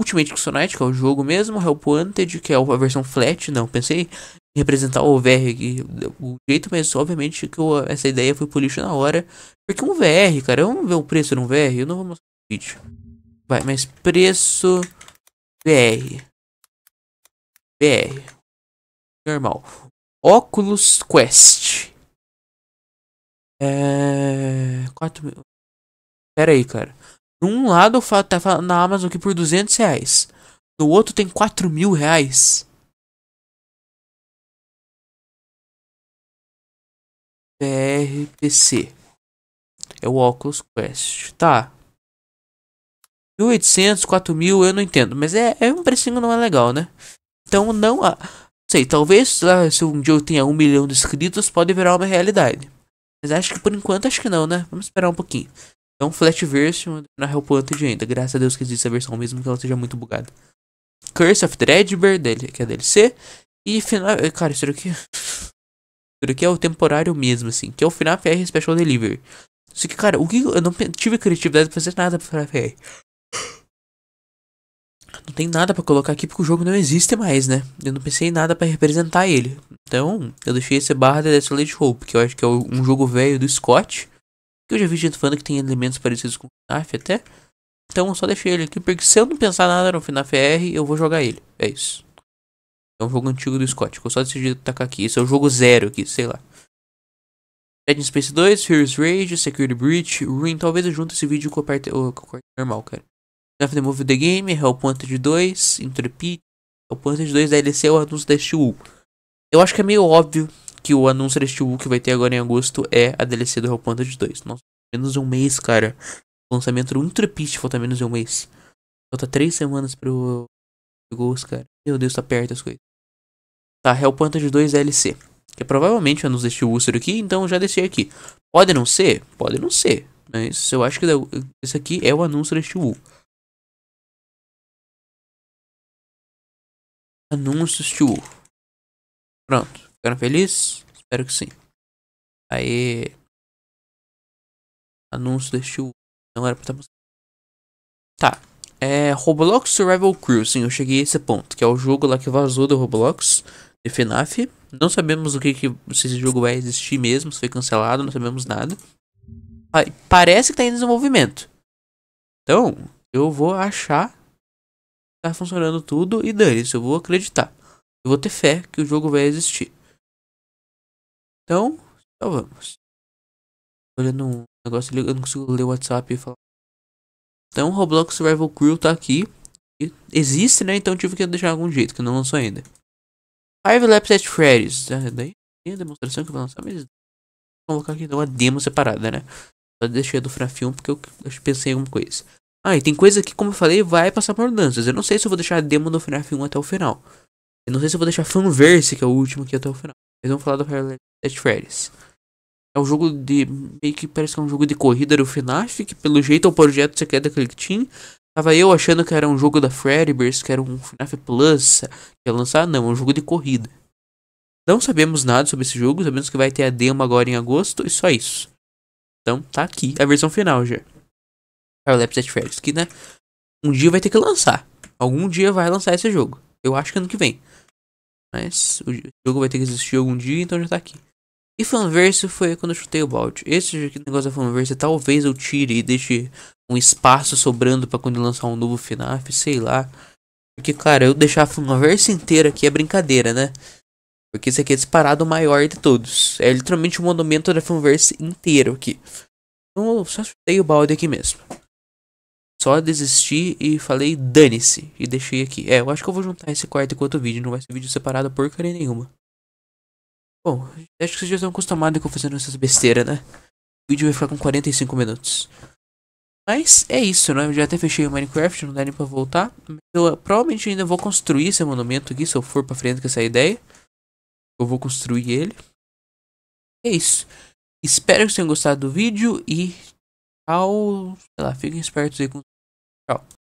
Ultimate Sonite, que é o jogo mesmo, Help Wanted, que é a versão flat, não, pensei em representar o VR aqui, o jeito, mas obviamente que eu, essa ideia foi pro lixo na hora, porque um VR, cara, vamos ver o preço de um VR, eu não vou mostrar o vídeo. Vai, mas preço BR. BR. Normal. Oculus Quest. É. 4 mil. Pera aí, cara. Num lado tá na Amazon aqui por 200 reais. No outro tem 4 mil reais. PRPC. É o Oculus Quest. Tá. 1.800, 4.000, eu não entendo. Mas é, é um precinho não é legal, né? Então não há. sei, talvez lá, ah, se um dia eu tenha um milhão de inscritos, pode virar uma realidade. Mas acho que por enquanto acho que não, né? Vamos esperar um pouquinho. Então, Flat Version na Hellpunted ainda. Graças a Deus que existe essa versão mesmo que ela seja muito bugada. Curse of Dreadbear, dele, que é DLC. E final. Eh, cara, isso aqui. Isso aqui é o temporário mesmo, assim. Que é o FNAF R Special Delivery. isso que, cara, o que. Eu não tive criatividade pra fazer nada pro FNAF R não tem nada para colocar aqui porque o jogo não existe mais, né? Eu não pensei em nada para representar ele. Então, eu deixei esse barra The Desolate Hope, que eu acho que é um jogo velho do Scott. Que eu já vi gente falando que tem elementos parecidos com FNAF até. Então eu só deixei ele aqui, porque se eu não pensar nada no FNAF R, eu vou jogar ele. É isso. É um jogo antigo do Scott, que eu só decidi tacar aqui. Esse é o jogo zero aqui, sei lá. Dead Space 2, Furious Rage, Security Breach, Ruin. Talvez eu junte esse vídeo com o parte, com normal, cara of the Movie The Game, Hellpointer 2, Intrepid, Hellpointer 2 DLC é ou anúncio da Steel. Eu acho que é meio óbvio que o anúncio da Steel que vai ter agora em agosto é a DLC do Hellpointer 2. Nossa, menos um mês, cara. O lançamento do Intrepid falta menos de um mês. Falta três semanas pro Ghost, cara. Meu Deus, tá perto as coisas. Tá, Hellpointer 2 DLC. Que é provavelmente o anúncio da Steel Ulcer aqui, então já deixei aqui. Pode não ser? Pode não ser. Mas eu acho que esse aqui é o anúncio da Steel. Anúncios to Pronto. Ficaram felizes? Espero que sim. Aí. Anúncio deste Não era pra estar tá mostrando. Tá. É Roblox Survival Crew. Sim, eu cheguei a esse ponto. Que é o jogo lá que vazou do Roblox. De FNAF. Não sabemos o que, que se esse jogo vai existir mesmo. Se foi cancelado, não sabemos nada. Aí, parece que tá em desenvolvimento. Então, eu vou achar tá funcionando tudo e dane-se, eu vou acreditar. Eu vou ter fé que o jogo vai existir. Então, então vamos. Olhando um negócio ali, eu não consigo ler o WhatsApp e falar. Então, Roblox Survival Crew tá aqui. Existe, né? Então tive que deixar algum jeito, que não lançou ainda. Five Laps at Freddy's. Ah, é daí tem a demonstração que vai lançar, mas... Vou colocar aqui então, uma demo separada, né? Só deixei do Film, porque eu pensei em alguma coisa. Ah, e tem coisa que, como eu falei, vai passar por mudanças. Eu não sei se eu vou deixar a demo do FNAF 1 até o final. Eu não sei se eu vou deixar Fanverse, que é o último aqui até o final. Eles vão falar do Parallel Freddy's. É um jogo de. meio que parece que é um jogo de corrida do FNAF, que pelo jeito é o projeto secreto da Click Team. Tava eu achando que era um jogo da Freddyverse, que era um FNAF Plus, que ia lançar. Não, é um jogo de corrida. Não sabemos nada sobre esse jogo, sabemos que vai ter a demo agora em agosto e só isso. Então tá aqui a versão final já. Skylab 7 Freddy's, que, né? Um dia vai ter que lançar. Algum dia vai lançar esse jogo. Eu acho que ano que vem. Mas o jogo vai ter que existir algum dia, então já tá aqui. E fanverse foi quando eu chutei o balde. Esse negócio da fanverse talvez eu tire e deixe um espaço sobrando para quando lançar um novo FNAF, sei lá. Porque, cara, eu deixar a fanverse inteira aqui é brincadeira, né? Porque esse aqui é disparado o maior de todos. É literalmente o um monumento da fanverse inteiro aqui. Então eu só chutei o balde aqui mesmo. Só desisti e falei dane-se e deixei aqui. É, eu acho que eu vou juntar esse quarto com outro vídeo, não vai ser vídeo separado porcaria nenhuma. Bom, acho que vocês já estão acostumados com fazendo essas besteiras, né? O vídeo vai ficar com 45 minutos. Mas é isso, né? Eu já até fechei o Minecraft, não dá nem pra voltar. Eu ah, provavelmente ainda vou construir esse monumento aqui, se eu for pra frente com essa ideia. Eu vou construir ele. É isso. Espero que vocês tenham gostado do vídeo e tchau. Sei lá, fiquem espertos aí com Oh.